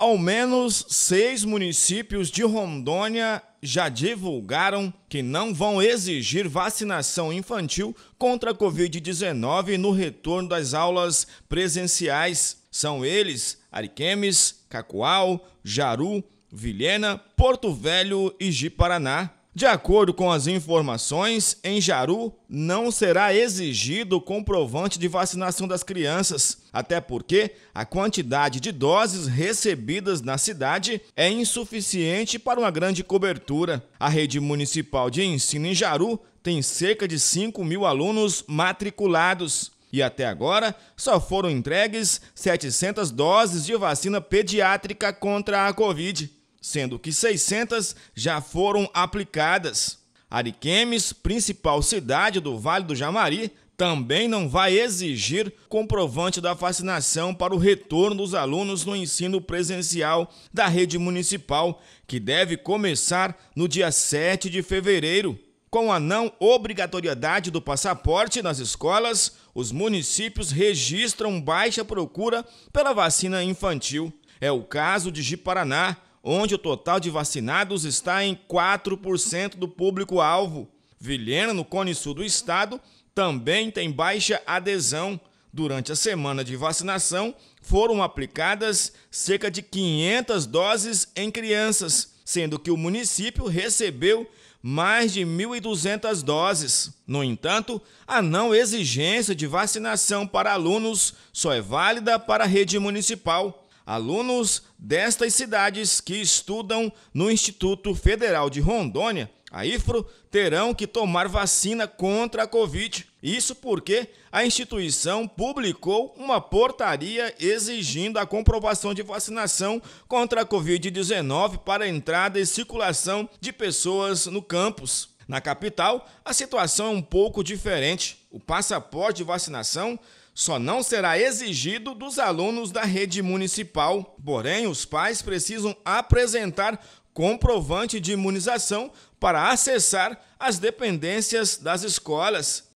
Ao menos seis municípios de Rondônia já divulgaram que não vão exigir vacinação infantil contra a Covid-19 no retorno das aulas presenciais. São eles Ariquemes, Cacoal, Jaru, Vilhena, Porto Velho e Ji-Paraná. De acordo com as informações, em Jaru não será exigido comprovante de vacinação das crianças, até porque a quantidade de doses recebidas na cidade é insuficiente para uma grande cobertura. A rede municipal de ensino em Jaru tem cerca de 5 mil alunos matriculados. E até agora, só foram entregues 700 doses de vacina pediátrica contra a Covid sendo que 600 já foram aplicadas. Ariquemes, principal cidade do Vale do Jamari, também não vai exigir comprovante da vacinação para o retorno dos alunos no ensino presencial da rede municipal, que deve começar no dia 7 de fevereiro. Com a não obrigatoriedade do passaporte nas escolas, os municípios registram baixa procura pela vacina infantil. É o caso de Jiparaná, onde o total de vacinados está em 4% do público-alvo. Vilhena, no Cone Sul do estado, também tem baixa adesão. Durante a semana de vacinação, foram aplicadas cerca de 500 doses em crianças, sendo que o município recebeu mais de 1.200 doses. No entanto, a não exigência de vacinação para alunos só é válida para a rede municipal. Alunos destas cidades que estudam no Instituto Federal de Rondônia, a IFRO, terão que tomar vacina contra a Covid. Isso porque a instituição publicou uma portaria exigindo a comprovação de vacinação contra a Covid-19 para a entrada e circulação de pessoas no campus. Na capital, a situação é um pouco diferente. O passaporte de vacinação só não será exigido dos alunos da rede municipal, porém, os pais precisam apresentar comprovante de imunização para acessar as dependências das escolas.